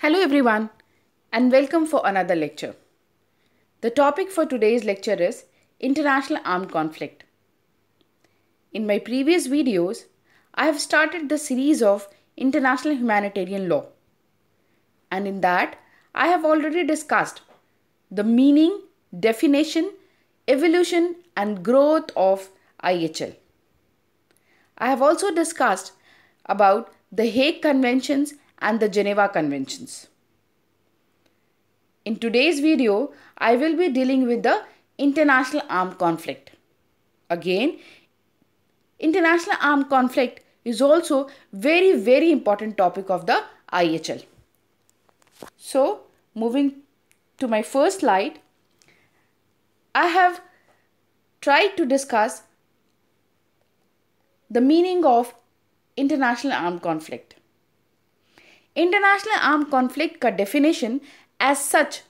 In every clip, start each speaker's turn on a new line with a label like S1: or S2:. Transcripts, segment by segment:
S1: Hello everyone and welcome for another lecture. The topic for today's lecture is International Armed Conflict. In my previous videos, I have started the series of International Humanitarian Law. And in that, I have already discussed the meaning, definition, evolution and growth of IHL. I have also discussed about the Hague Conventions and the Geneva Conventions. In today's video, I will be dealing with the international armed conflict. Again, international armed conflict is also very very important topic of the IHL. So, moving to my first slide, I have tried to discuss the meaning of international armed conflict. International arm conflict का definition as such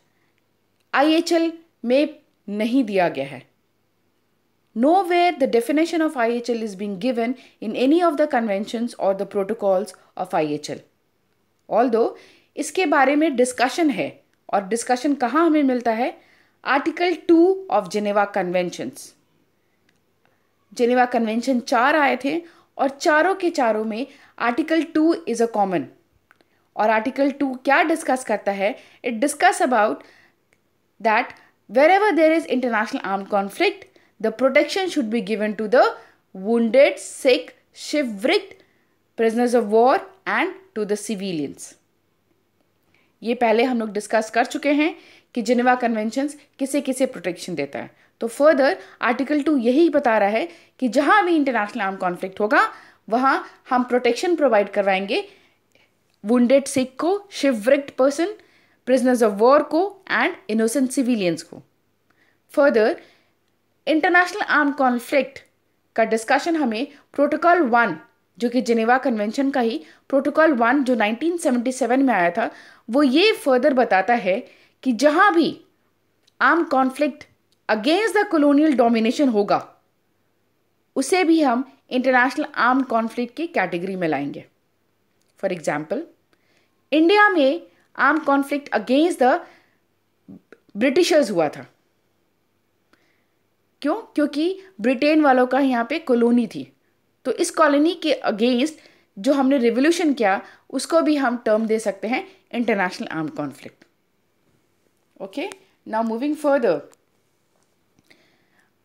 S1: IHL में नहीं दिया गया है nowhere the definition of I H L is being given in any of the conventions और the protocols of I H L although इसके बारे में डिस्कशन है और डिस्कशन कहाँ हमें मिलता है article two of Geneva conventions Geneva convention चार आए थे और चारों के चारों में article two is a common और आर्टिकल टू क्या डिस्कस करता है it discuss about that wherever there is international arm conflict the protection should be given to the wed sick, shipwrecked prisoners of war and to the civilians ये पहले हम लोग discuss कर चुके हैं कि जिनेवा कन्वेंशंस किसे किसे प्रोटेक्शन देता है तो फर्दर आर्टिकल टू यही बता रहा है कि जहां भी इंटरनेशनल आर्म कॉन्फ्लिक्ट होगा वहां हम प्रोटेक्शन प्रोवाइड करवाएंगे वुंडेड सिख को shipwrecked person prisoners of war को एंड इनोसेंट सिविलियंस को फर्दर इंटरनेशनल आर्म कॉन्फ्लिक्ट का डिस्कशन हमें प्रोटोकॉल वन जो कि जिनेवा कन्वेंशन का ही प्रोटोकॉल वन जो 1977 में आया था वो ये फर्दर बताता है कि जहाँ भी arm conflict against the colonial domination होगा उसे भी हम इंटरनेशनल आर्म कॉन्फ्लिक्ट की कैटेगरी में लाएंगे फॉर एग्जाम्पल इंडिया में arm conflict against the Britishers हुआ था क्यों क्योंकि ब्रिटेन वालों का यहाँ पे कॉलोनी थी तो इस कॉलोनी के अगेंस्ट जो हमने रिवोल्यूशन किया उसको भी हम टर्म दे सकते हैं international arm conflict okay now moving further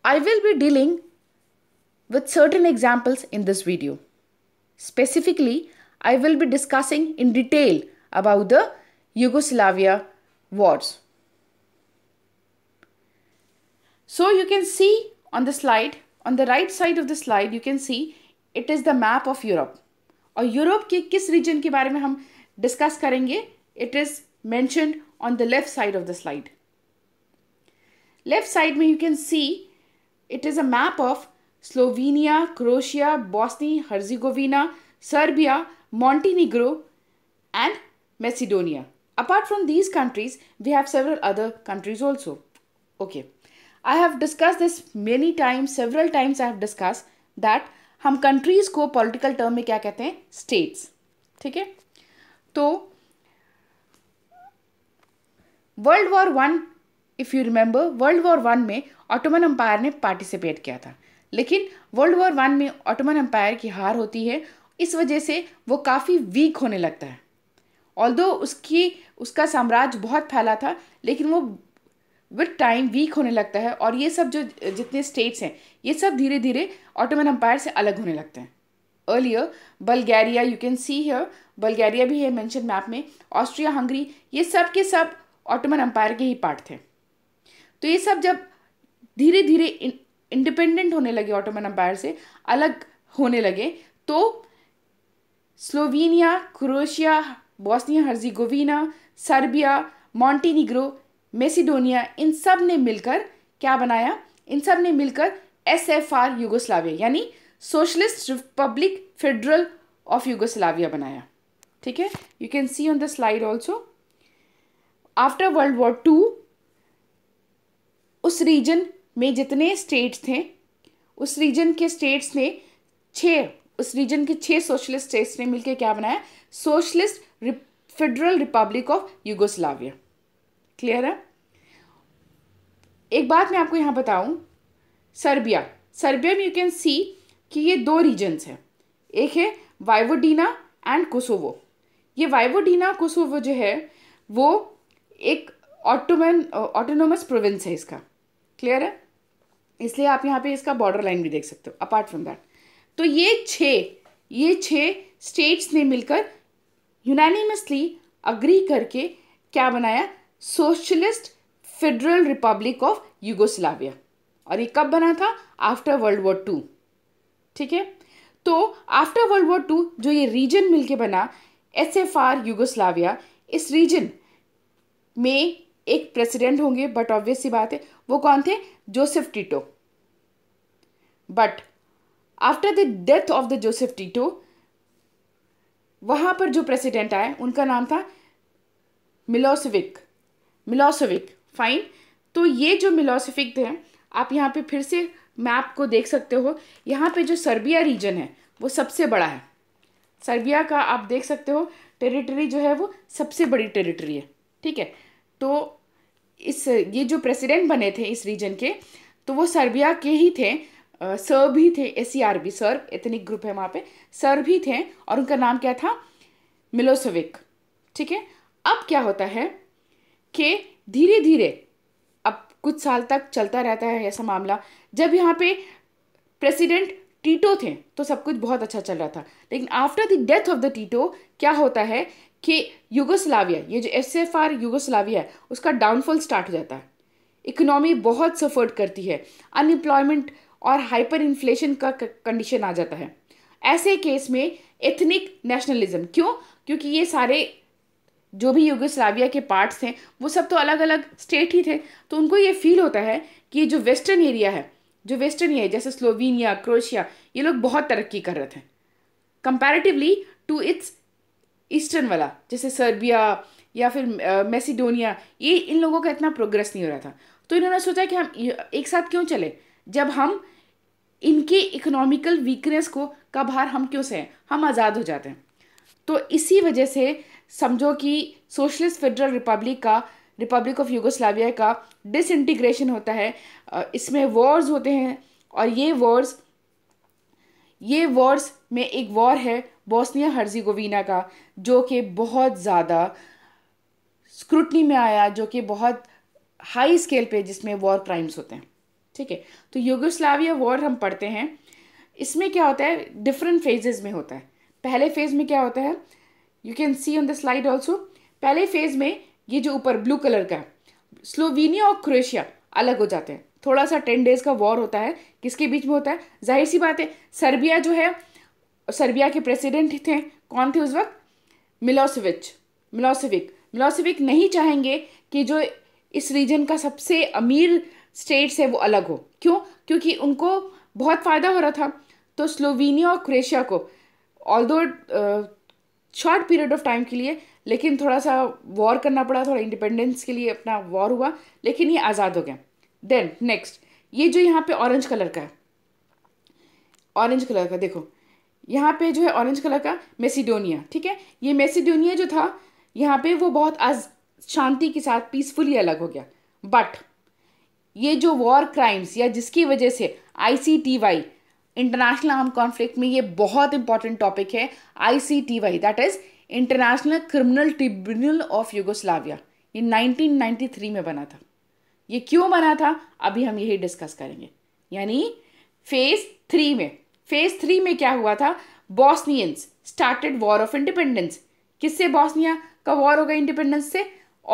S1: I will be dealing with certain examples in this video specifically I will be discussing in detail about the Yugoslavia wars. So you can see on the slide, on the right side of the slide, you can see it is the map of Europe. और Europe के किस region के बारे में हम discuss on the left side of the slide. Left side you can see it is a map of Slovenia, Croatia, Bosnia, Herzegovina, Serbia, Montenegro and Macedonia. Apart from these countries, we have several other countries also. Okay. I have discussed this many times, several times I have discussed that हम countries को political term में क्या कहते हैं states, ठीक है तो world war one if you remember world war one में ऑटोमन अम्पायर ने पार्टिसिपेट किया था लेकिन वर्ल्ड वॉर वन में ऑटोमन अम्पायर की हार होती है इस वजह से वो काफ़ी वीक होने लगता है ऑल्दो उसकी उसका साम्राज्य बहुत फैला था लेकिन वो विद टाइम वीक होने लगता है और ये सब जो जितने स्टेट्स हैं ये सब धीरे धीरे ऑटोमन अम्पायर से अलग होने लगते हैं earlier Bulgaria you can see here Bulgaria भी है मैंशन मैप में ऑस्ट्रिया हंगरी ये सब के सब ऑटोमन अम्पायर के ही पार्ट थे तो ये सब जब धीरे धीरे इंडिपेंडेंट होने लगे ऑटोमन अम्पायर से अलग होने लगे तो Slovenia Croatia Bosnia Herzegovina Serbia Montenegro Macedonia इन सब ने मिलकर क्या बनाया इन सब ने मिलकर एस एफ आर यूगोस्लाविया यानी socialist republic federal of Yugoslavia बनाया ठीक है you can see on the slide also after world war two उस रीजन में जितने स्टेट्स थे उस रीजन के स्टेट्स ने छ उस रीजन के छः सोशलिस्ट स्टेट्स ने मिलकर क्या बनाया socialist federal republic of Yugoslavia clear है एक बात मैं आपको यहाँ बताऊँ सर्बिया सर्बिया में यू कैन सी कि ये दो रीजन्स हैं एक है वाइवोडीना एंड कोसोवो ये वाइवोडीना कोसोवो जो है वो एक ऑटोमन ऑटोनोमस प्रोविंस है इसका क्लियर है इसलिए आप यहाँ पे इसका बॉर्डर लाइन भी देख सकते हो अपार्ट फ्रॉम दैट तो ये छः ये छः स्टेट्स ने मिलकर यूनानिमसली अग्री करके क्या बनाया socialist federal republic of Yugoslavia और ये कब बना था आफ्टर वर्ल्ड वॉर टू ठीक है तो आफ्टर वर्ल्ड वॉर टू जो ये रीजन मिलके बना एस एफ आर यूगोस्लाविया इस रीजन में एक प्रेसिडेंट होंगे बट ऑब्वियस सी बात है वो कौन थे Joseph Tito but after the death of the Joseph Tito वहाँ पर जो प्रेसिडेंट आए उनका नाम था मिलोसविक मिलोसविक फाइन तो ये जो मिलोसफिक थे आप यहाँ पे फिर से मैप को देख सकते हो यहाँ पे जो सर्बिया रीजन है वो सबसे बड़ा है सर्बिया का आप देख सकते हो टेरिटरी जो है वो सबसे बड़ी टेरिटरी है ठीक है तो इस ये जो प्रेसिडेंट बने थे इस रीजन के तो वो सर्बिया के ही थे सर भी थे A C R B Serb ethnic group है वहाँ पे सर भी थे और उनका नाम क्या था मिलोसविक ठीक है अब क्या होता है कि धीरे धीरे अब कुछ साल तक चलता रहता है ऐसा मामला जब यहाँ पे प्रेसिडेंट टीटो थे तो सब कुछ बहुत अच्छा चल रहा था लेकिन after the death of the Tito क्या होता है कि युगोस्लाविया ये जो एस एफ आर युगोस्लाविया है उसका डाउनफॉल स्टार्ट हो जाता है इकोनॉमी बहुत सफर्ड करती है अनएम्प्लॉयमेंट और हाइपर इन्फ्लेशन का कंडीशन आ जाता है ऐसे केस में एथनिक नेशनलिज्म क्यों क्योंकि ये सारे जो भी यूगोस्लाविया के पार्ट्स हैं वो सब तो अलग अलग स्टेट ही थे तो उनको ये फील होता है कि जो वेस्टर्न एरिया है जो वेस्टर्न एरिया जैसे स्लोवेनिया क्रोशिया ये लोग बहुत तरक्की कर रहे थे कंपैरेटिवली टू इट्स ईस्टर्न वाला जैसे सर्बिया या फिर मेसिडोनिया ये इन लोगों का इतना प्रोग्रेस नहीं हो रहा था तो इन्होंने सोचा कि हम एक साथ क्यों चले जब हम इनके इकोनॉमिकल वीकनेस को का भार हम क्यों सहें हम आज़ाद हो जाते हैं तो इसी वजह से समझो कि सोशलिस्ट फेडरल रिपब्लिक का रिपब्लिक ऑफ यूगोस्लाविया का डिसइंटीग्रेशन होता है इसमें वॉर्स होते हैं और ये वॉर्स ये वॉर्स में एक वॉर है बोस्निया हर्जिगोवीना का जो कि बहुत ज़्यादा स्क्रूटनी में आया जो कि बहुत हाई स्केल पे जिसमें वॉर क्राइम्स होते हैं ठीक है तो योगोस्लाविया वॉर हम पढ़ते हैं इसमें क्या होता है डिफरेंट फेजेज में होता है पहले फेज में क्या होता है you can see on the slide also पहले फेज में ये जो ऊपर ब्लू कलर का स्लोवेनिया और क्रोएशिया अलग हो जाते हैं थोड़ा सा टेन डेज का वॉर होता है किसके बीच में होता है जाहिर सी बात है सर्बिया जो है सर्बिया के प्रेसिडेंट थे कौन थे उस वक्त मिलोसेविच मिलोसेविक मिलोसेविक नहीं चाहेंगे कि जो इस रीजन का सबसे अमीर स्टेट्स है वो अलग हो क्यों क्योंकि उनको बहुत फ़ायदा हो रहा था तो स्लोवेनिया और क्रोएशिया को ऑल दो शॉर्ट पीरियड ऑफ टाइम के लिए लेकिन थोड़ा सा वॉर करना पड़ा थोड़ा इंडिपेंडेंस के लिए अपना वॉर हुआ लेकिन ये आज़ाद हो गया देन नेक्स्ट ये जो यहाँ पे ऑरेंज कलर का है ऑरेंज कलर का देखो यहाँ पे जो है ऑरेंज कलर का मेसिडोनिया ठीक है ये मेसिडोनिया जो था यहाँ पे वो बहुत आज शांति के साथ पीसफुली अलग हो गया बट ये जो वॉर क्राइम्स या जिसकी वजह से आई इंटरनेशनल आर्म कॉन्फ्लिक्ट में ये बहुत इंपॉर्टेंट टॉपिक है I that is international criminal tribunal of Yugoslavia ये 1993 में बना था ये क्यों बना था अभी हम यही डिस्कस करेंगे यानी फेज थ्री में फेज थ्री में क्या हुआ था Bosnians started war of independence किससे बॉस्निया का वॉर हो गया इंडिपेंडेंस से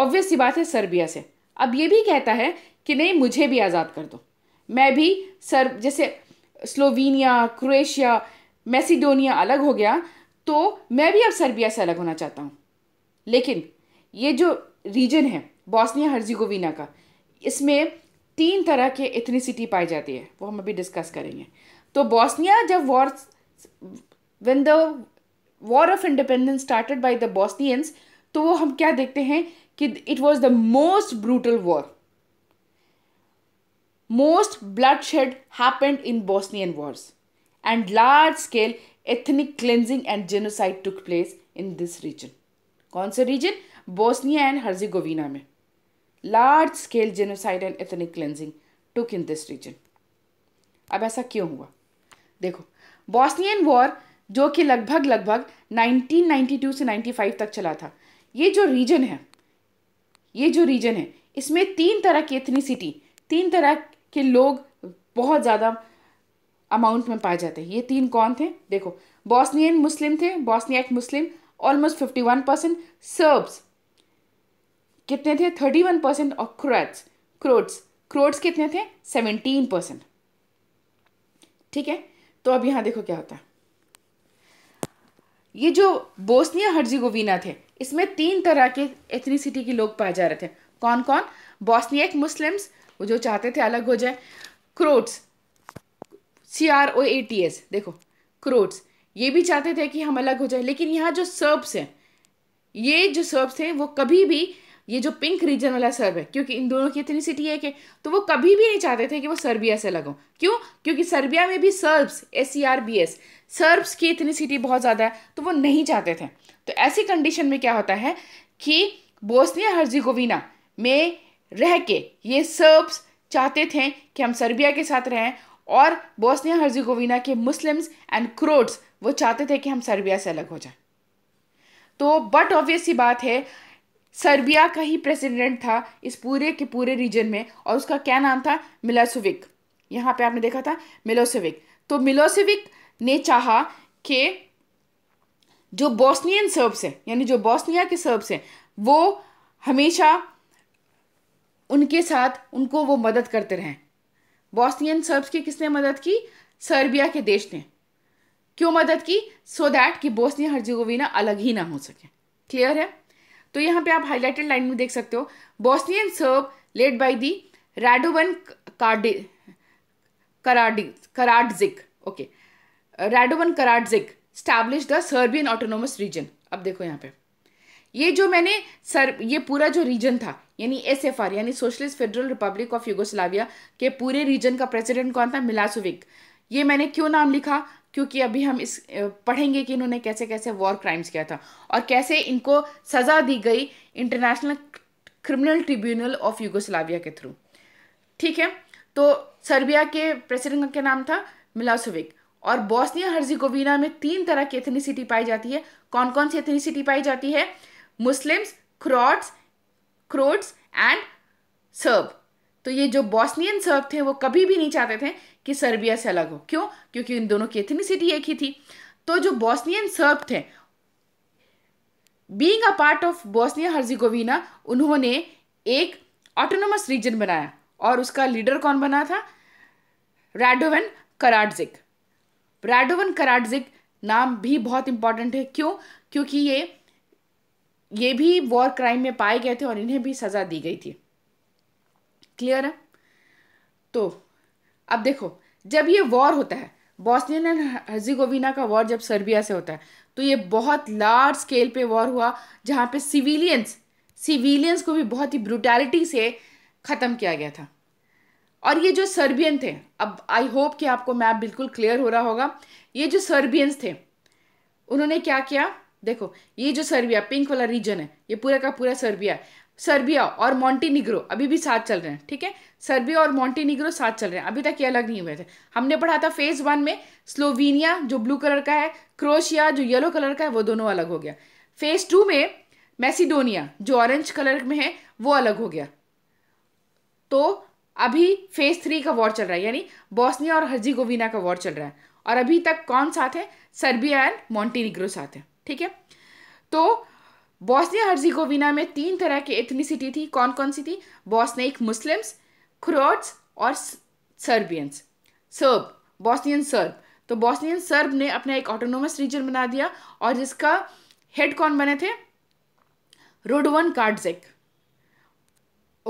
S1: ऑब्वियस बात है सर्बिया से अब ये भी कहता है कि नहीं मुझे भी आज़ाद कर दो मैं भी सर जैसे स्लोवेनिया क्रोएशिया मैसीडोनिया अलग हो गया तो मैं भी अब सर्बिया से अलग होना चाहता हूँ लेकिन ये जो रीजन है बॉस्निया हर्जिगोवीना का इसमें तीन तरह के सिटी पाई जाती है वो हम अभी डिस्कस करेंगे तो बॉस्निया जब war one the war of independence started by the Bosnians तो वो हम क्या देखते हैं कि it was the most brutal war most bloodshed happened in Bosnian wars, and large scale ethnic cleansing and genocide took place in this region. कौन सा reason Bosnia and Herzegovina में large scale genocide and ethnic cleansing took in this region अब ऐसा क्यों हुआ देखो Bosnian war जो कि लगभग लगभग 1992 से 95 तक चला था ये जो रीजन है ये जो रीजन है इसमें तीन तरह की एथनिसिटी तीन तरह कि लोग बहुत ज़्यादा अमाउंट में पाए जाते हैं ये तीन कौन थे देखो बॉस्नियन मुस्लिम थे Bosniak Muslim almost fifty one percent Serbs कितने थे थर्टी वन परसेंट और क्रोट्स क्रोट्स क्रोट्स कितने थे सेवेंटीन परसेंट ठीक है तो अब यहाँ देखो क्या होता है ये जो बोस्निया हर्जिगोवीना थे इसमें तीन तरह के एथनीसिटी के लोग पाए जा रहे थे कौन कौन बॉस्नियक मुस्लिम्स वो जो चाहते थे अलग हो जाए Croats C R O A T S देखो क्रोट्स ये भी चाहते थे कि हम अलग हो जाए लेकिन यहाँ जो सर्ब्स हैं ये जो सर्ब्स थे वो कभी भी ये जो पिंक रीजन वाला सर्ब है क्योंकि इन दोनों की इतनी सिटी है कि तो वो कभी भी नहीं चाहते थे कि वो सर्बिया से अलग हो क्यों क्योंकि सर्बिया में भी Serbs S C R B S Serbs की इतनी सिटी बहुत ज़्यादा है तो वो नहीं चाहते थे तो ऐसी कंडीशन में क्या होता है कि बोस्निया हर्जिगोविना में रह के ये सर्ब्स चाहते थे कि हम सर्बिया के साथ रहें और बोस्निया हर्जिगोविना के मुस्लिम्स एंड क्रोट्स वो चाहते थे कि हम सर्बिया से अलग हो जाएं तो बट ऑब्वियस ही बात है सर्बिया का ही प्रेसिडेंट था इस पूरे के पूरे रीजन में और उसका क्या नाम था मिलासुविक यहाँ पे आपने देखा था मिलोसिविक तो मिलोसिविक ने चाहा कि जो बॉस्नियन सर्ब्स हैं यानी जो बॉस्निया के सर्ब्स हैं वो हमेशा उनके साथ उनको वो मदद करते रहें बॉस्नियन सर्ब्स की किसने मदद की सर्बिया के देश ने क्यों मदद की सो so दैट कि बोस्निया हर्जिगोविना अलग ही ना हो सके क्लियर है तो यहाँ पे आप हाईलाइटेड लाइन में देख सकते हो Bosnian Serb led by the Radovan Karde Karadi Karadzic okay Radovan Karadzic establish the Serbian autonomous region अब देखो यहाँ पे ये जो मैंने सर ये पूरा जो रीजन था यानी एस एफ आर यानी socialist federal republic of Yugoslavia के पूरे रीजन का प्रेसिडेंट कौन था मिलासुविक ये मैंने क्यों नाम लिखा क्योंकि अभी हम इस पढ़ेंगे कि इन्होंने कैसे कैसे वॉर क्राइम्स किया था और कैसे इनको सज़ा दी गई international criminal tribunal of Yugoslavia के थ्रू ठीक है तो सर्बिया के प्रेसिडेंट का नाम था मिलासुविक और बॉस्निया हर्जिकोविना में तीन तरह की एथनिसिटी पाई जाती है कौन कौन सी एथनिसिटी पाई जाती है Muslims Croats Croats and Serb तो ये जो बॉस्नियन सर्ब थे वो कभी भी नहीं चाहते थे कि सर्बिया से अलग हो क्यों क्योंकि इन दोनों की एथनिसिटी एक ही थी तो जो बॉस्नियन सर्ब थे being a part of Bosnia Herzegovina उन्होंने एक ऑटोनोमस रीजन बनाया और उसका लीडर कौन बना था रेडोवन कराडजिक रेडोवन कराडजिक नाम भी बहुत इंपॉर्टेंट है क्यों क्योंकि ये ये भी वॉर क्राइम में पाए गए थे और इन्हें भी सज़ा दी गई थी क्लियर है तो अब देखो जब ये वॉर होता है बॉस्नियन एंड हजीगोविना का वॉर जब सर्बिया से होता है तो ये बहुत लार्ज स्केल पे वॉर हुआ जहाँ पे सिविलियंस सिविलियंस को भी बहुत ही ब्रूटैलिटी से ख़त्म किया गया था और ये जो सर्बियन थे अब आई होप कि आपको मैप बिल्कुल क्लियर हो रहा होगा ये जो सर्बियंस थे उन्होंने क्या किया देखो ये जो सर्बिया पिंक वाला रीजन है ये पूरा का पूरा सर्बिया है सर्बिया और मॉन्टीनिग्रो अभी भी साथ चल रहे हैं ठीक है सर्बिया और मॉन्टीनिग्रो साथ चल रहे हैं अभी तक ये अलग नहीं हुए थे हमने पढ़ा था फेज वन में स्लोवेनिया जो ब्लू कलर का है क्रोशिया जो येलो कलर का है वो दोनों अलग हो गया फेज टू में मैसिडोनिया जो ऑरेंज कलर में है वो अलग हो गया तो अभी फेज थ्री का वॉर चल रहा है यानी बॉस्निया और हर्जीगोविना का वॉर चल रहा है और अभी तक कौन साथ है सर्बिया एंड मॉन्टीनिग्रो साथ है ठीक है तो बॉस्निया हर्जिगोविना में तीन तरह की एथनिसिटी थी कौन कौन सी थी बॉस्निक मुस्लिम्स क्रोट्स और सर्बियंस सर्ब बॉस्नियन सर्ब तो बॉस्नियन सर्ब ने अपना एक ऑटोनोमस रीजन बना दिया और जिसका हेड कौन बने थे Radovan Karadzic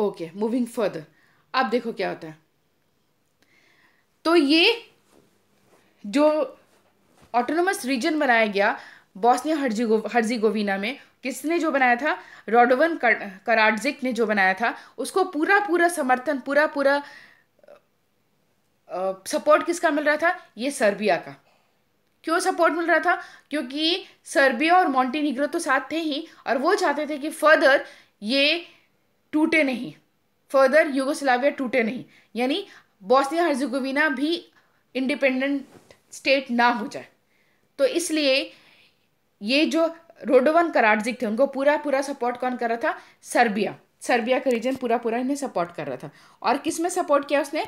S1: okay moving further अब देखो क्या होता है तो ये जो ऑटोनोमस रीजन बनाया गया बॉस्निया हर्जीगो हर्जीगोविना में किसने जो बनाया था रोडोवन कर, कराडजिक ने जो बनाया था उसको पूरा पूरा समर्थन पूरा पूरा सपोर्ट किसका मिल रहा था ये सर्बिया का क्यों सपोर्ट मिल रहा था क्योंकि सर्बिया और मॉन्टीनिग्रो तो साथ थे ही और वो चाहते थे कि फर्दर ये टूटे नहीं फर्दर यूगोस्लाविया टूटे नहीं यानी बॉस्निया हर्जिगोविना भी इंडिपेंडेंट स्टेट ना हो जाए तो इसलिए ये जो रोडोवन कराडजिक थे उनको पूरा पूरा सपोर्ट कौन कर रहा था सर्बिया सर्बिया का रीजन पूरा पूरा इन्हें सपोर्ट कर रहा था और किस में सपोर्ट किया उसने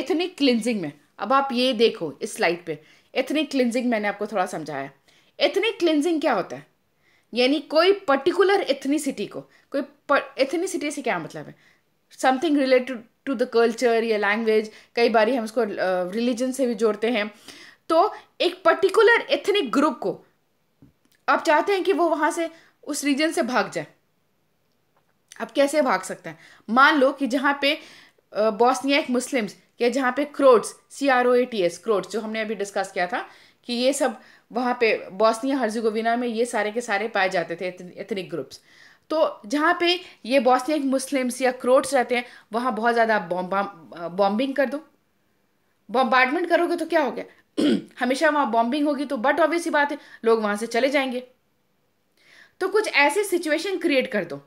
S1: एथनिक क्लिनजिंग में अब आप ये देखो इस स्लाइड पे एथनिक क्लिनजिंग मैंने आपको थोड़ा समझाया एथनिक क्लिनजिंग क्या होता है यानी कोई पर्टिकुलर एथनीसिटी को कोई एथनीसिटी से क्या मतलब है something related to the culture या लैंग्वेज कई बार हम उसको रिलीजन uh, से भी जोड़ते हैं तो एक पर्टिकुलर एथनिक ग्रुप को आप चाहते हैं कि वो वहाँ से उस रीजन से भाग जाए अब कैसे भाग सकते हैं मान लो कि जहाँ पे बॉस्निया एक मुस्लिम्स या जहाँ पे Croats C R O A T S Croats जो हमने अभी डिस्कस किया था कि ये सब वहाँ पे बॉस्निया हर्जुगोविना में ये सारे के सारे पाए जाते थे एथनिक ग्रुप्स तो जहाँ पे ये बॉस्निया मुस्लिम्स या क्रोड्स रहते हैं वहाँ बहुत ज़्यादा बॉम्बिंग कर दो बॉम्बार्डमेंट करोगे तो क्या हो गया हमेशा वहाँ बॉम्बिंग होगी तो बट ऑब्वियस ही बात है लोग वहां से चले जाएंगे तो कुछ ऐसे सिचुएशन क्रिएट कर दो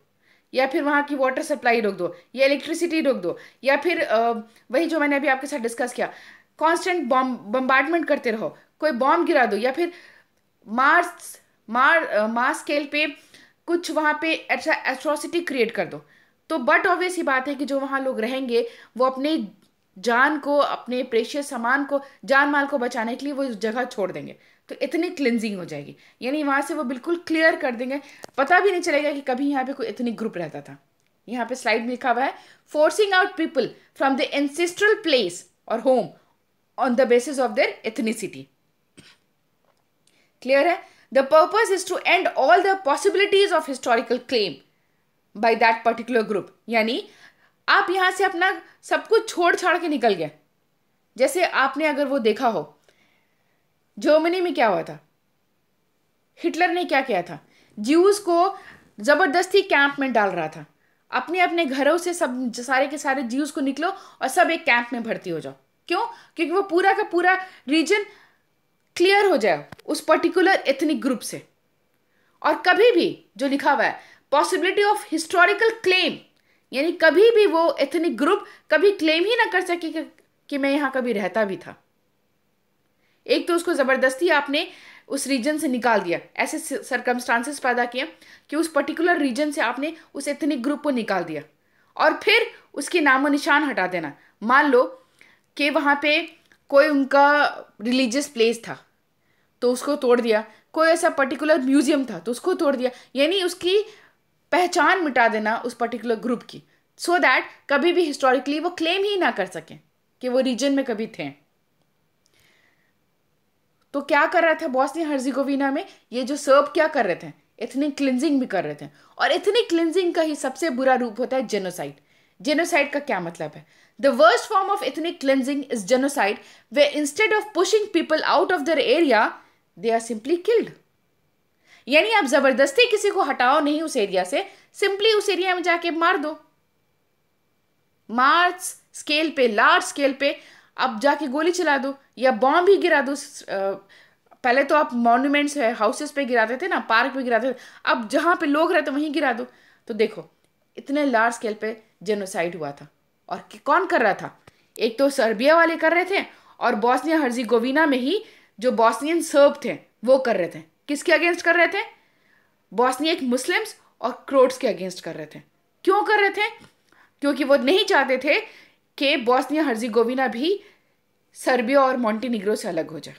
S1: या फिर वहां की वाटर सप्लाई रोक दो या इलेक्ट्रिसिटी रोक दो या फिर वही जो मैंने अभी आपके साथ डिस्कस किया कांस्टेंट बॉम्ब बम्बार्टमेंट करते रहो कोई बॉम्ब गिरा दो या फिर मार्स मार मास स्केल पे कुछ वहाँ पे एस्ट्रोसिटी क्रिएट कर दो तो बट ऑब्वियस ही बात है कि जो वहाँ लोग रहेंगे वो अपने जान को अपने प्रेशियस सामान को जान माल को बचाने के लिए वो जगह छोड़ देंगे तो इतनी क्लिनजिंग हो जाएगी यानी वहाँ से वो बिल्कुल क्लियर कर देंगे पता भी नहीं चलेगा कि कभी यहाँ पे कोई इतनी ग्रुप रहता था यहाँ पे स्लाइड में लिखा हुआ है forcing out people from the ancestral place और home on the basis of their ethnicity clear है the purpose is to end all the possibilities of historical claim by that particular group यानी आप यहाँ से अपना सब कुछ छोड़ छाड़ के निकल गया जैसे आपने अगर वो देखा हो जर्मनी में क्या हुआ था हिटलर ने क्या किया था ज्यूज को ज़बरदस्ती कैंप में डाल रहा था अपने अपने घरों से सब सारे के सारे ज्यूज को निकलो और सब एक कैंप में भर्ती हो जाओ क्यों क्योंकि वो पूरा का पूरा रीजन क्लियर हो जाए उस पर्टिकुलर एथनिक ग्रुप से और कभी भी जो लिखा हुआ है पॉसिबिलिटी ऑफ हिस्टोरिकल क्लेम यानी कभी भी वो एथनिक ग्रुप कभी क्लेम ही ना कर सके कि, कि मैं यहाँ कभी रहता भी था एक तो उसको ज़बरदस्ती आपने उस रीजन से निकाल दिया ऐसे सरकमस्टांसेस पैदा किए कि उस पर्टिकुलर रीजन से आपने उस एथनिक ग्रुप को निकाल दिया और फिर उसके नामो निशान हटा देना मान लो कि वहाँ पे कोई उनका रिलीजियस प्लेस था तो उसको तोड़ दिया कोई ऐसा पर्टिकुलर म्यूज़ियम था तो उसको तोड़ दिया यानी उसकी पहचान मिटा देना उस पर्टिकुलर ग्रुप की सो so दैट कभी भी हिस्टोरिकली वो क्लेम ही ना कर सकें कि वो रीजन में कभी थे तो क्या कर रहा था बॉस्निया हर्जिगोविना में ये जो सर्व क्या कर रहे थे एथनिक क्लिनजिंग भी कर रहे थे और एथनिक क्लिनजिंग का ही सबसे बुरा रूप होता है जेनोसाइड जेनोसाइड का क्या मतलब है the worst form of ethnic cleansing is genocide way instead of pushing people out of their area they are simply killed यानी आप ज़बरदस्ती किसी को हटाओ नहीं उस एरिया से सिंपली उस एरिया में जाके मार दो मार्च स्केल पे लार्ज स्केल पे आप जाके गोली चला दो या बॉम्ब ही गिरा दो पहले तो आप मॉन्यूमेंट्स है हाउसेस पे गिराते थे ना पार्क पे गिराते थे अब जहां पे लोग रहते वहीं गिरा दो तो देखो इतने लार्ज स्केल पे जेनोसाइड हुआ था और कौन कर रहा था एक तो सर्बिया वाले कर रहे थे और बॉस्निया हर्जी गोविना में ही जो बॉस्नियन सर्ब थे वो कर रहे थे किसके अगेंस्ट कर रहे थे बॉस्नियक मुस्लिम्स और क्रोट्स के अगेंस्ट कर रहे थे क्यों कर रहे थे क्योंकि वो नहीं चाहते थे कि बॉस्निया हर्जीगोविना भी सर्बिया और मॉन्टीनिग्रो से अलग हो जाए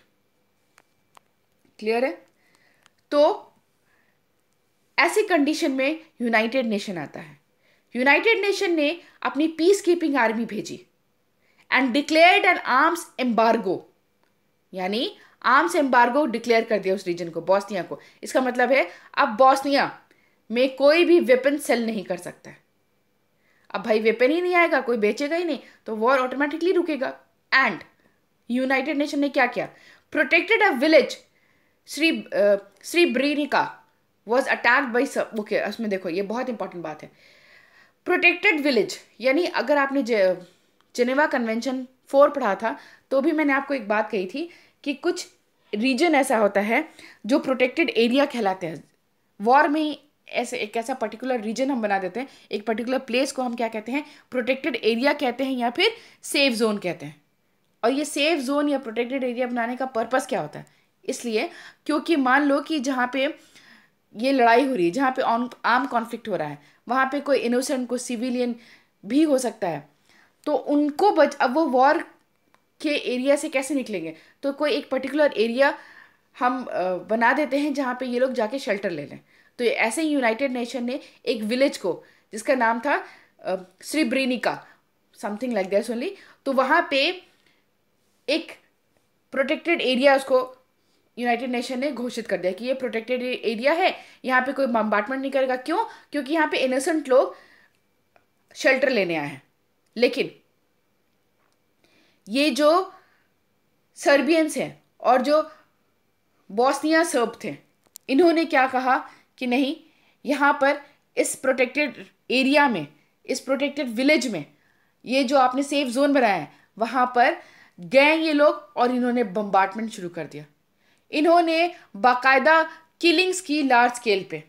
S1: क्लियर है तो ऐसी कंडीशन में यूनाइटेड नेशन आता है यूनाइटेड नेशन ने अपनी पीस कीपिंग आर्मी भेजी and declared an arms embargo यानी आर्म्स एम्बार्गो डिक्लेयर कर दिया उस रीजन को बॉस्निया को इसका मतलब है अब बॉस्निया में कोई भी वेपन सेल नहीं कर सकता अब भाई वेपन ही नहीं आएगा कोई बेचेगा ही नहीं तो वॉर ऑटोमेटिकली रुकेगा एंड यूनाइटेड नेशन ने क्या किया प्रोटेक्टेड अ विलेज श्री आ, Srebrenica was attacked by Serbs okay उसमें देखो ये बहुत इंपॉर्टेंट बात है प्रोटेक्टेड विलेज यानी अगर आपने जे, जेनेवा कन्वेंशन फोर पढ़ा था तो भी मैंने आपको एक बात कही थी कि कुछ रीजन ऐसा होता है जो प्रोटेक्टेड एरिया कहलाते हैं वॉर में ऐसे एक ऐसा पर्टिकुलर रीजन हम बना देते हैं एक पर्टिकुलर प्लेस को हम क्या कहते हैं प्रोटेक्टेड एरिया कहते हैं या फिर सेफ जोन कहते हैं और ये सेफ जोन या प्रोटेक्टेड एरिया बनाने का पर्पस क्या होता है इसलिए क्योंकि मान लो कि जहाँ पे ये लड़ाई हो रही है जहाँ पे ऑन आर्म कॉन्फ्लिक्ट हो रहा है वहाँ पे कोई इनोसेंट कोई सिविलियन भी हो सकता है तो उनको बच अब वो वॉर के एरिया से कैसे निकलेंगे तो कोई एक पर्टिकुलर एरिया हम बना देते हैं जहाँ पे ये लोग जाके शेल्टर ले लें तो ऐसे ही यूनाइटेड नेशन ने एक विलेज को जिसका नाम था Srebrenica something like that only तो वहाँ पे एक प्रोटेक्टेड एरिया उसको यूनाइटेड नेशन ने घोषित कर दिया कि ये प्रोटेक्टेड एरिया है यहाँ पे कोई बम्बार्टमेंट नहीं करेगा क्यों क्योंकि यहाँ पे इनोसेंट लोग शेल्टर लेने आए हैं लेकिन ये जो सर्बियंस हैं और जो बॉस्निया सर्ब थे इन्होंने क्या कहा कि नहीं यहाँ पर इस प्रोटेक्टेड एरिया में इस प्रोटेक्टेड विलेज में ये जो आपने सेफ जोन बनाया है वहाँ पर गए ये लोग और इन्होंने बम्बार्टमेंट शुरू कर दिया इन्होंने बाकायदा किलिंग्स की लार्ज स्केल पे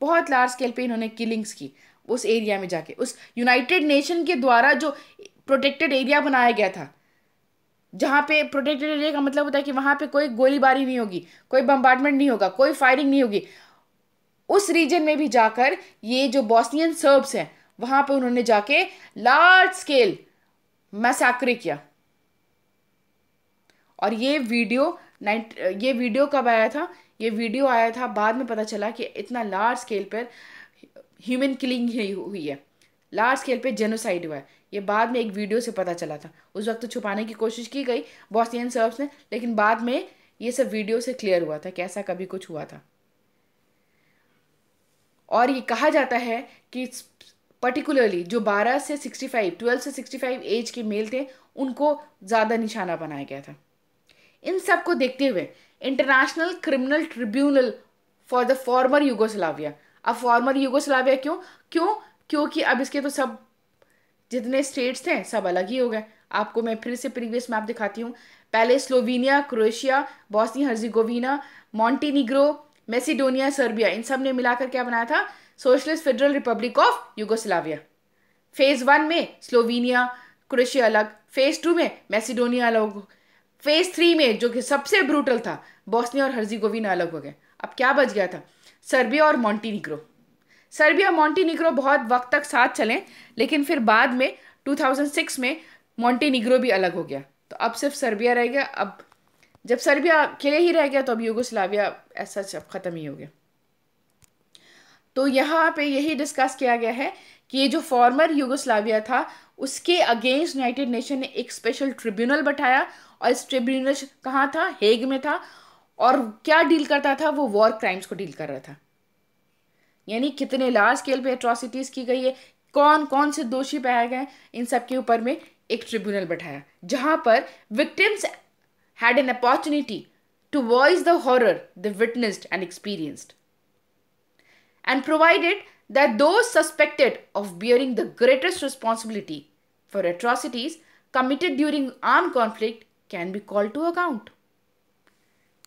S1: बहुत लार्ज स्केल पे इन्होंने किलिंग्स की उस एरिया में जाके उस यूनाइटेड नेशन के द्वारा जो प्रोटेक्टेड एरिया बनाया गया था जहाँ पे प्रोटेक्टेड एरिया का मतलब होता है कि वहाँ पे कोई गोलीबारी नहीं होगी कोई बम्बार्टमेंट नहीं होगा कोई फायरिंग नहीं होगी उस रीजन में भी जाकर ये जो बॉस्नियन सर्ब्स हैं वहाँ पे उन्होंने जाके लार्ज स्केल मैसाक्री किया और ये वीडियो नाइट ये वीडियो कब आया था ये वीडियो आया था बाद में पता चला कि इतना लार्ज स्केल पर ह्यूमन किलिंग हुई है लार्ज स्केल पे जेनोसाइड हुआ है ये बाद में एक वीडियो से पता चला था उस वक्त तो छुपाने की कोशिश की गई बॉस्टियन सर्ब्स ने लेकिन बाद में ये सब वीडियो से क्लियर हुआ था कैसा कभी कुछ हुआ था और ये कहा जाता है कि पर्टिकुलरली जो 12 से 65, 12 से 65 एज के मेल थे उनको ज़्यादा निशाना बनाया गया था इन सब को देखते हुए international criminal tribunal for the former Yugoslavia अब फॉर्मर यूगोस्लाविया क्यों क्यों क्योंकि अब इसके तो सब जितने स्टेट्स थे सब अलग ही हो गए आपको मैं फिर से प्रीवियस मैप दिखाती हूँ पहले Slovenia Croatia Bosnia Herzegovina Montenegro Macedonia Serbia इन सब ने मिलाकर क्या बनाया था socialist federal republic of Yugoslavia phase one में स्लोवेनिया क्रोएशिया अलग फेज टू में मैसिडोनिया अलग फेज थ्री में जो कि सबसे ब्रूटल था बॉस्निया और हर्जिगोविना अलग हो गए अब क्या बच गया था सर्बिया और मॉन्टीनिग्रो सर्बिया मॉन्टीनिग्रो बहुत वक्त तक साथ चलें लेकिन फिर बाद में 2006 में मॉन्टीनिग्रो भी अलग हो गया तो अब सिर्फ सर्बिया रह गया अब जब सर्बिया अकेले ही रह गया तो अब यूगोस्लाविया ऐसा सब ख़त्म ही हो गया तो यहाँ पे यही डिस्कस किया गया है कि ये जो फॉर्मर यूगोस्लाविया था उसके अगेंस्ट यूनाइटेड नेशन ने एक स्पेशल ट्रिब्यूनल बैठाया और इस ट्रिब्यूनल कहाँ था हेग में था और क्या डील करता था वो वॉर क्राइम्स को डील कर रहा था यानी कितने लार्ज स्केल पे एट्रॉसिटीज़ की गई है कौन कौन से दोषी पाए गए इन सब के ऊपर में एक ट्रिब्यूनल बैठाया जहाँ पर victims had an opportunity to voice the horror the witnessed and experienced and provided that those suspected of bearing the greatest responsibility for atrocities committed during arm conflict can be call to account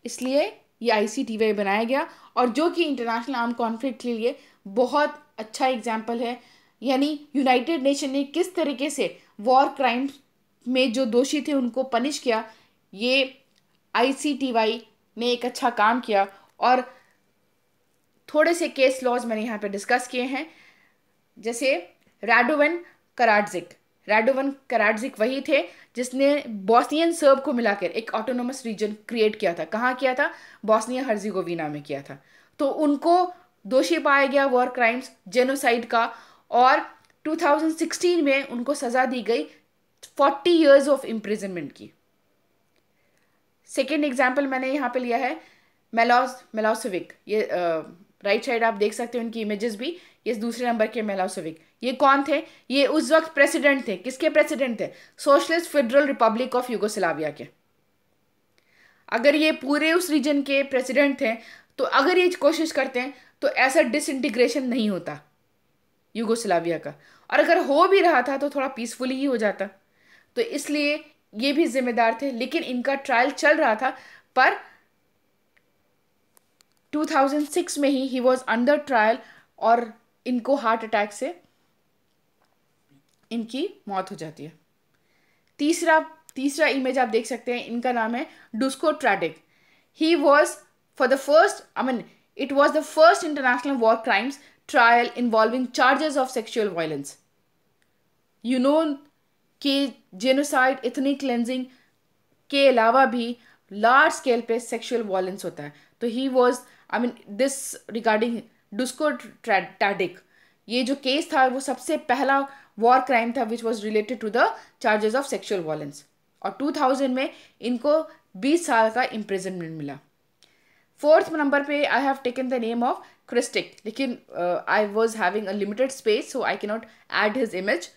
S1: इसलिए ये आई में बनाया गया और जो कि international arm conflict के लिए बहुत अच्छा एग्जाम्पल है यानी यूनाइटेड नेशन ने किस तरीके से वॉर क्राइम्स में जो दोषी थे उनको पनिश किया ये आई ने एक अच्छा काम किया और थोड़े से केस लॉज मैंने यहाँ पे डिस्कस किए हैं जैसे रेडोवन कराटजिक रेडोवन कराडजिक वही थे जिसने बॉस्नियन सर्ब को मिलाकर एक ऑटोनोमस रीजन क्रिएट किया था कहाँ किया था बॉस्निया हर्जिगोविना में किया था तो उनको दोषी पाया गया वॉर क्राइम्स जेनोसाइड का और 2016 में उनको सज़ा दी गई 40 इयर्स ऑफ इम्प्रिजनमेंट की सेकेंड एग्जाम्पल मैंने यहाँ पे लिया है मेलॉस मेलासोविक ये राइट uh, साइड right आप देख सकते हो उनकी इमेजेस भी ये दूसरे नंबर के मेलासोविक ये कौन थे ये उस वक्त प्रेसिडेंट थे किसके प्रेसिडेंट थे socialist federal republic of Yugoslavia के अगर ये पूरे उस रीजन के प्रेसिडेंट थे तो अगर ये कोशिश करते हैं तो ऐसा डिसइंटीग्रेशन नहीं होता यूगोस्लाविया का और अगर हो भी रहा था तो थोड़ा पीसफुली ही हो जाता तो इसलिए ये भी जिम्मेदार थे लेकिन इनका ट्रायल चल रहा था पर 2006 में ही ही वॉज अंडर ट्रायल और इनको हार्ट अटैक से इनकी मौत हो जाती है तीसरा तीसरा इमेज आप देख सकते हैं इनका नाम है Dusko Tadic he was for the first I mean it was the first international war crimes trial involving charges of sexual violence you know कि जेनोसाइड इथनिक क्लेंजिंग के अलावा भी लार्ज स्केल पे सेक्शुअल वायलेंस होता है तो he was I mean this regarding Dusko Tadic ये जो केस था वो सबसे पहला वॉर क्राइम था which was related to the charges of sexual violence और टू थाउजेंड में इनको बीस साल का इम्प्रिजनमेंट मिला फोर्थ नंबर पे I have taken the name of Krstic लेकिन I was having a limited space so I can not add his image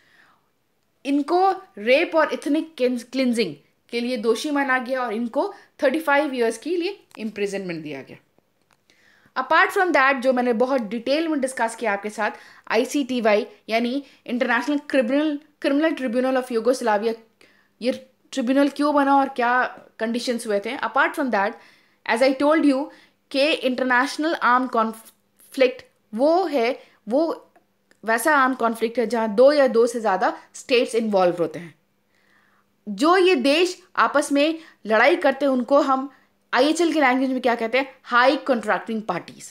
S1: इनको रेप और इथनिक क्लिनजिंग के लिए दोषी माना गया और इनको थर्टी फाइव ईयर्स के लिए इम्प्रिजनमेंट दिया गया अपार्ट फ्रॉम दैट जो मैंने बहुत डिटेल में डिस्कस किया आपके साथ आई यानी international criminal criminal tribunal of Yugoslavia ये ट्रिब्यूनल क्यों बना और क्या कंडीशंस हुए थे apart from that as I told you के इंटरनेशनल आर्म कॉन्फ्लिक्ट वो है वो वैसा आर्म कॉन्फ्लिक्ट है जहाँ दो या दो से ज़्यादा स्टेट्स इन्वॉल्व होते हैं जो ये देश आपस में लड़ाई करते हैं उनको हम आईएचएल के लैंग्वेज में क्या कहते हैं हाई कॉन्ट्रैक्टिंग पार्टीज़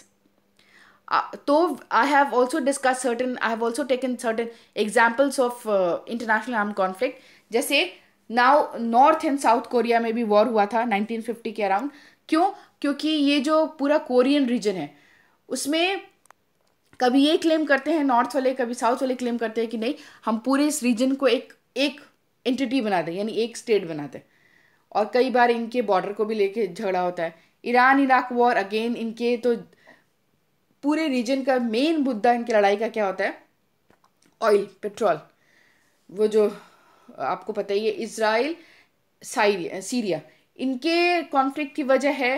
S1: तो I have also discuss certain I have also taken certain examples of international arm conflict जैसे now north and south Korea में भी वॉर हुआ था 1950 के अराउंड क्यों क्योंकि ये जो पूरा कोरियन रीजन है उसमें कभी ये क्लेम करते हैं नॉर्थ वाले कभी साउथ वाले क्लेम करते हैं कि नहीं हम पूरे इस रीजन को एक एक एंटिटी बना दें यानी एक स्टेट बनाते हैं और कई बार इनके बॉर्डर को भी लेके झगड़ा होता है ईरान इराक वॉर अगेन इनके तो पूरे रीजन का मेन मुद्दा इनकी लड़ाई का क्या होता है ऑयल पेट्रोल वो जो आपको पता ही है इसराइल साइरिया सीरिया इनके कॉन्फ्लिक्ट की वजह है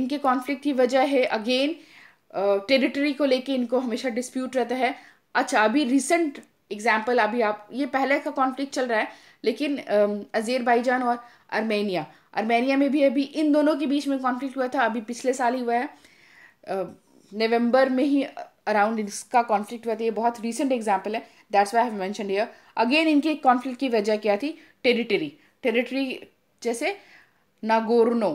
S1: इनके कॉन्फ्लिक्ट की वजह है अगेन टेरिटरी को लेके इनको हमेशा डिस्प्यूट रहता है अच्छा अभी रिसेंट एग्जाम्पल अभी आप ये पहले का कॉन्फ्लिक्ट चल रहा है लेकिन अजेरबाईजान और अर्मेनिया अर्मेनिया में भी अभी इन दोनों के बीच में कॉन्फ्लिक्ट हुआ था अभी पिछले साल ही हुआ है नवंबर में ही अराउंड इसका कॉन्फ्लिक्ट हुआ था ये बहुत रीसेंट एग्जाम्पल है that's why have mention here again इनके कॉन्फ्लिक्ट की वजह क्या थी टेरिटरी टेरिटरी जैसे नागोरनो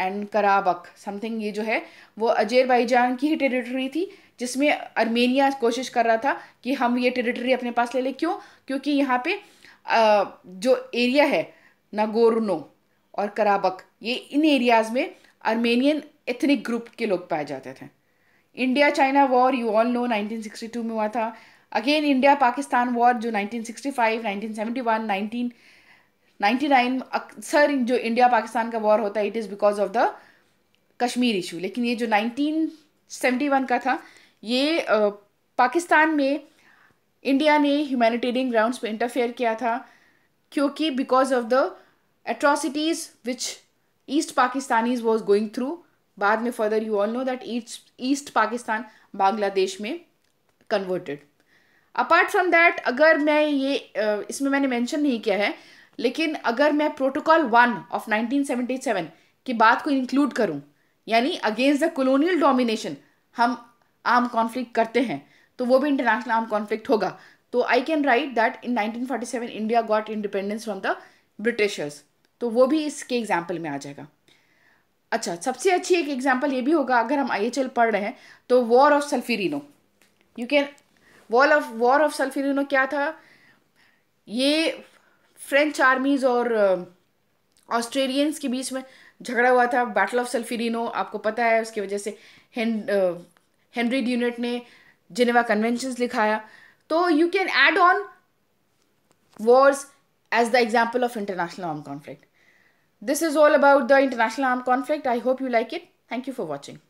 S1: एंड कराबक समथिंग ये जो है वो अजेरबाईजान की ही टेरिटरी थी जिसमें अर्मेनिया कोशिश कर रहा था कि हम ये टेरिटरी अपने पास ले लें क्यों क्योंकि यहाँ पे आ, जो एरिया है नागोरनो और कराबक ये इन एरियाज़ में आर्मेनियन एथनिक ग्रुप के लोग पाए जाते थे India China war you all know 1962 में हुआ था अगेन इंडिया पाकिस्तान वॉर जो 1965, 1971, 1979 अक्सर जो इंडिया पाकिस्तान का वॉर होता है it is because of the Kashmir issue लेकिन ये जो 1971 का था ये पाकिस्तान में इंडिया ने ह्यूमैनिटेरियन ग्राउंड्स पे इंटरफेयर किया था क्योंकि because of the atrocities which East Pakistanis was going through बाद में further you all know that East Pakistan Bangladesh में कन्वर्टेड अपार्ट फ्रॉम दैट अगर मैं ये इसमें मैंने मेंशन नहीं किया है लेकिन अगर मैं प्रोटोकॉल वन ऑफ 1977 की बात को इंक्लूड करूं यानी अगेंस्ट द कॉलोनियल डोमिनेशन हम आर्म कॉन्फ्लिक्ट करते हैं तो वो भी इंटरनेशनल आर्म कॉन्फ्लिक्ट होगा तो I can write that in 1947 India got independence from the Britishers तो वो भी इसके एग्जाम्पल में आ जाएगा अच्छा सबसे अच्छी एक एग्जाम्पल ये भी होगा अगर हम आई पढ़ रहे हैं तो war of Solferino you can call of war of Solferino क्या था ये फ्रेंच आर्मीज़ और ऑस्ट्रेलियंस uh, के बीच में झगड़ा हुआ था बैटल ऑफ सल्फीरिनो आपको पता है उसकी वजह से हेनरी ड्यूनेट uh, ने जिनेवा कन्वेंशंस लिखाया तो you can add on wars as the example of international arm conflict This is all about the international armed conflict. I hope you like it. Thank you for watching.